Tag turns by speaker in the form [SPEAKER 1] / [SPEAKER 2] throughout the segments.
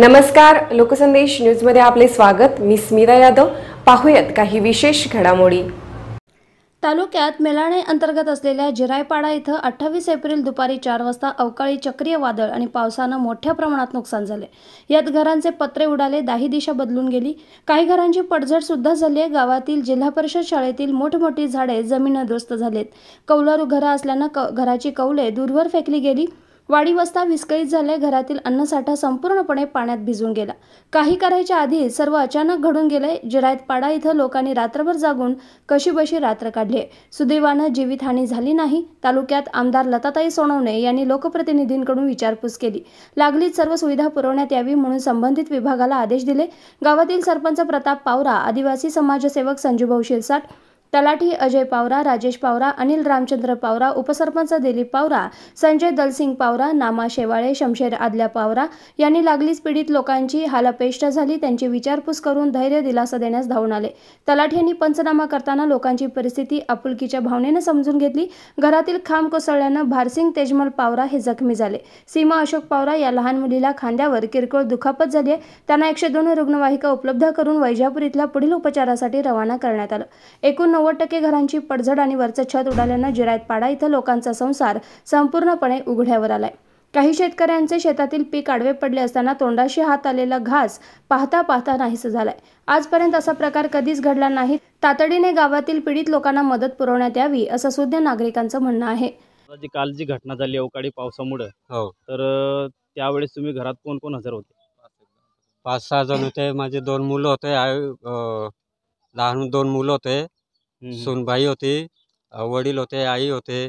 [SPEAKER 1] नमस्कार लोकसंदेश न्यूजमध्ये आपले स्वागत मी स्मिता यादव पाहूयात काही विशेष घडामोडी तालुक्यात मेलाणे अंतर्गत असलेल्या जिरायपाडा इथं अठ्ठावीस एप्रिल दुपारी चार वाजता अवकाळी चक्रीय वादळ आणि पावसानं मोठ्या प्रमाणात नुकसान झाले यात घरांचे पत्रे उडाले दाही दिशा बदलून गेली काही घरांची पडझड सुद्धा झाली आहे गावातील जिल्हा परिषद शाळेतील मोठमोठी झाडे जमीन दुरुस्त झालेत कौलारू घरं असल्यानं क घराची कौले दूरवर फेकली गेली वस्ता विस्कळीत झाले घरातील अन्नसाठा संपूर्णपणे पाण्यात भिजून गेला काही करायच्या आधी सर्व अचानक घडून गेले पाडा इथं लोकांनी रात्रभर जागून कशीबशी रात्र काढली सुदैवानं जीवितहानी झाली नाही तालुक्यात आमदार लताताई सोनवणे यांनी लोकप्रतिनिधींकडून विचारपूस केली लागलीच सर्व सुविधा पुरवण्यात यावी म्हणून संबंधित विभागाला आदेश दिले गावातील सरपंच प्रताप पावरा आदिवासी समाजसेवक संजूभाऊ शिरसाट तलाठी अजय पावरा राजेश पावरा अनिल रामचंद्र पावरा उपसरपंच दिलीप पावरा संजय दलसिंग पावरा नामा शेवाळे शमशेर आदल्या पावरा यांनी लागलीच पीडित लोकांची हालपेष्ट झाली त्यांची विचारपूस करून धैर्य दिलासा देण्यास धावून आले तलाठी यांनी पंचनामा करताना लोकांची परिस्थिती आपुलकीच्या भावनेनं समजून घेतली घरातील खांब कोसळल्यानं भारसिंग तेजमल पावरा हे जखमी झाले सीमा अशोक पावरा या लहान मुलीला खांद्यावर किरकोळ दुखापत झाली आहे त्यांना एकशे दोन रुग्णवाहिका उपलब्ध करून वैजापूर इथल्या पुढील उपचारासाठी रवाना करण्यात आलं एकूण नव्वद टक्के घरांची पडझड आणि वरचं छत उडाल्यानं जिरायतपाडा इथं लोकांचा संसार संपूर्णपणे उघड्यावर आलाय काही शेतकऱ्यांचे शेतातील पीक आडवे पडले असताना तोंडाशी हात आलेला घास पाहता पाहता नाहीस झालाय आजपर्यंत असा प्रकार कधीच घडला नाही तातडीने गावातील पीडित लोकांना मदत पुरवण्यात यावी असं सुद्धा नागरिकांचं म्हणणं आहे
[SPEAKER 2] जी काल जी घटना झाली अवकाळी पावसामुळे हो. तर त्यावेळेस तुम्ही घरात कोण कोण हजर होते
[SPEAKER 3] पाच सहा जण होते माझे दोन मुलं होते लहान दोन मुलं होते सोनबाई होती वडील होते आई होते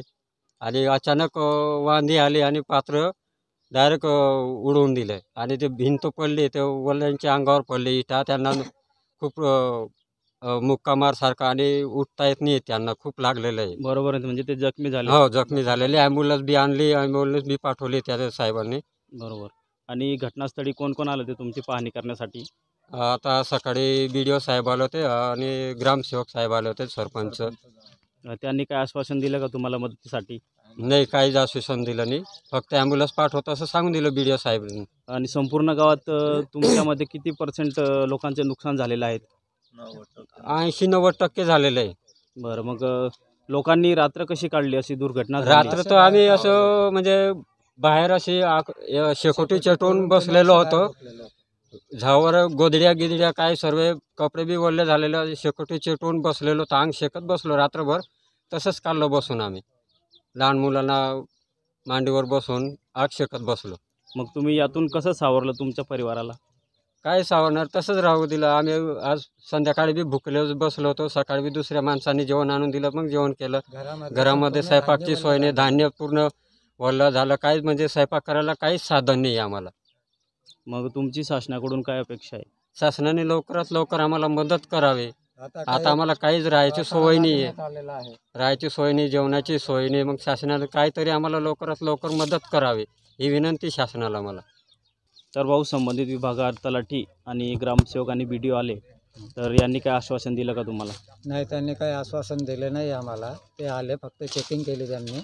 [SPEAKER 3] आणि अचानक वांधी आली आणि पात्र डायरेक्ट उडवून दिले आणि ते भिंत पडली ते वल्यांच्या अंगावर पडले इटा त्यांना खूप मुक्कामारसारखा आणि उठता येत नाही त्यांना खूप लागलेलं आहे बरोबर आहे म्हणजे ते जखमी झाले हो जखमी झालेले ॲम्ब्युलन्स बी आणली ॲम्ब्युलन्स बी पाठवली त्या साहेबांनी बरोबर आणि घटनास्थळी कोण कोण आलं ते तुमची पाहणी करण्यासाठी आता सकाळी बी डी ओ साहेब आले होते आणि ग्रामसेवक साहेब आले होते सरपंच त्यांनी काय आश्वासन दिलं का तुम्हाला मदतीसाठी नाही काहीच आश्वासन दिलं नाही फक्त ॲम्ब्युलन्स पाठवतो असं सांगून दिलं बी डी ओ साहेबांनी आणि संपूर्ण गावात तुमच्यामध्ये किती पर्सेंट लोकांचे नुकसान झालेलं आहे ऐंशी नव्वद टक्के झालेलं आहे बरं मग लोकांनी रात्र कशी काढली अशी दुर्घटना रात्र तर आम्ही असं म्हणजे बाहेर अशी शेकोटी चटवून बसलेलो होतो झावर गोदड्या गिदड्या काय सर्व कपडे बी वल्ले झालेले शेकोटी चेटून बसलेलो तांग शेकत बसलो रात्रभर तसंच काढलो बसून आम्ही लहान मुलांना मांडीवर बसून आग शेकत बसलो मग तुम्ही यातून कसं सावरलं तुमच्या परिवाराला काय सावरणार तसंच राहू दिलं आम्ही आज संध्याकाळी बी भुकले बसलो होतो सकाळी बी दुसऱ्या माणसांनी जेवण आणून दिलं मग जेवण केलं घरामध्ये स्वयंपाकची सोय नाही धान्य पूर्ण वल्लं झालं काहीच म्हणजे स्वयंपाक करायला काहीच साधन नाही आम्हाला मग तुमची शासनाकडून काय अपेक्षा आहे शासनाने लवकरात लवकर आम्हाला मदत करावी आता आम्हाला काहीच राहायची सोय नाही आहे राहायची सोय नाही जेवणाची सोय नाही मग शासनाने काहीतरी आम्हाला लवकरात लवकर मदत करावी ही विनंती शासनाला मला तर भाऊ संबंधित विभाग तलाठी आणि
[SPEAKER 2] ग्रामसेवक आणि बी डी ओ आले तर यांनी काय आश्वासन दिलं का तुम्हाला
[SPEAKER 3] नाही त्यांनी काही आश्वासन दिले नाही आम्हाला ते आले फक्त चेकिंग केली त्यांनी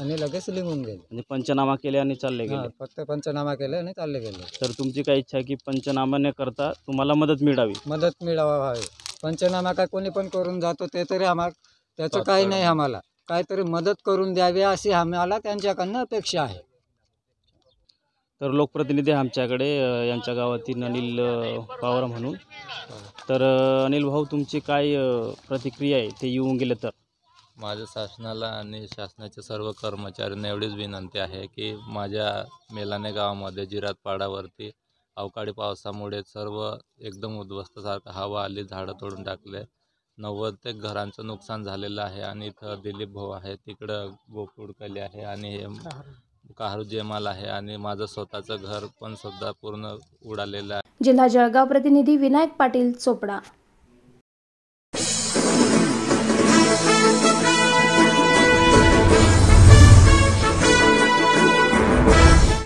[SPEAKER 3] आणि लगेच लिहून गेले
[SPEAKER 2] आणि पंचनामा केले आणि चालले गेले
[SPEAKER 3] फक्त पंचनामा केले आणि चालले गेले
[SPEAKER 2] तर तुमची काय इच्छा आहे की पंचनामा न करता तुम्हाला मदत मिळावी
[SPEAKER 3] मदत मिळावा व्हावी पंचनामा काय कोणी पण करून जातो ते तरी आम्हाला त्याचं काही नाही आम्हाला काहीतरी मदत करून द्यावी अशी आम्हाला त्यांच्याकडनं अपेक्षा आहे
[SPEAKER 2] तर लोकप्रतिनिधी आमच्याकडे यांच्या गावातील अनिल पवार म्हणून तर अनिल भाऊ तुमची काय प्रतिक्रिया आहे ते येऊन गेले तर
[SPEAKER 3] माझ्या शासनाला आणि शासनाच्या सर्व कर्मचाऱ्यांना एवढीच विनंती आहे की माझ्या मेलाने गावामध्ये जिरात पाडावरती अवकाळी पावसामुळे सर्व एकदम उद्ध्वस्तसारखं हवा आली झाडं तोडून टाकले नव्वद ते घरांचं नुकसान झालेलं आहे आणि इथं दिलीप भाऊ आहे तिकडं गोकुळकली आहे आणि हे काहरू जेमाल आहे आणि माझं स्वतःचं घर पण सुद्धा पूर्ण उडालेलं आहे
[SPEAKER 1] जिल्हा जळगाव प्रतिनिधी विनायक पाटील चोपडा